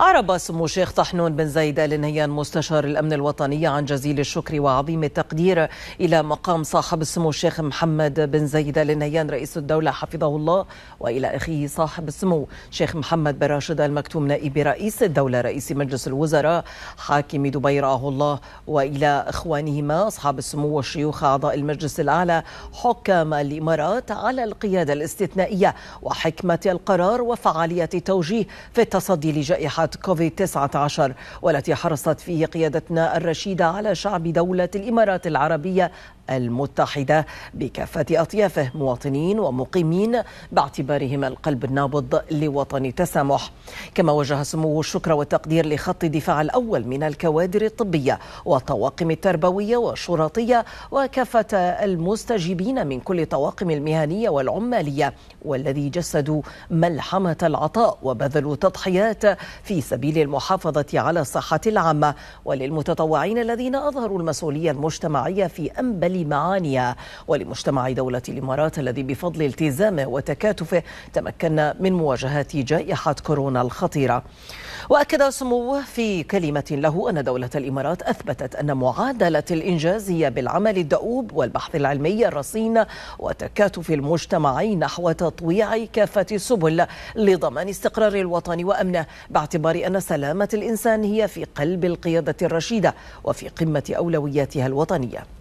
أعرب سمو الشيخ طحنون بن زايد آل نهيان مستشار الأمن الوطني عن جزيل الشكر وعظيم التقدير إلى مقام صاحب السمو الشيخ محمد بن زايد آل نهيان رئيس الدولة حفظه الله وإلى أخيه صاحب السمو الشيخ محمد بن راشد المكتوم نائب رئيس الدولة رئيس مجلس الوزراء حاكم دبي رعاه الله وإلى إخوانهما أصحاب السمو والشيوخ أعضاء المجلس الأعلى حكام الإمارات على القيادة الاستثنائية وحكمة القرار وفعالية التوجيه في التصدي لجائحة جائحة كوفيد-19 والتي حرصت فيه قيادتنا الرشيدة على شعب دولة الإمارات العربية المتحدة بكافة أطيافه مواطنين ومقيمين باعتبارهم القلب النابض لوطن التسامح كما وجه سموه الشكر والتقدير لخط الدفاع الأول من الكوادر الطبية والطواقم التربوية والشرطية وكافة المستجيبين من كل الطواقم المهنية والعمالية والذي جسدوا ملحمة العطاء وبذلوا تضحيات في سبيل المحافظة على الصحة العامة وللمتطوعين الذين أظهروا المسؤولية المجتمعية في أنبل جميل معانيها ولمجتمع دولة الإمارات الذي بفضل التزامه وتكاتفه تمكن من مواجهة جائحة كورونا الخطيرة وأكد سموه في كلمة له أن دولة الإمارات أثبتت أن معادلة الإنجاز هي بالعمل الدؤوب والبحث العلمي الرصين وتكاتف المجتمع نحو تطويع كافة السبل لضمان استقرار الوطن وأمنه باعتبار أن سلامة الإنسان هي في قلب القيادة الرشيدة وفي قمة أولوياتها الوطنية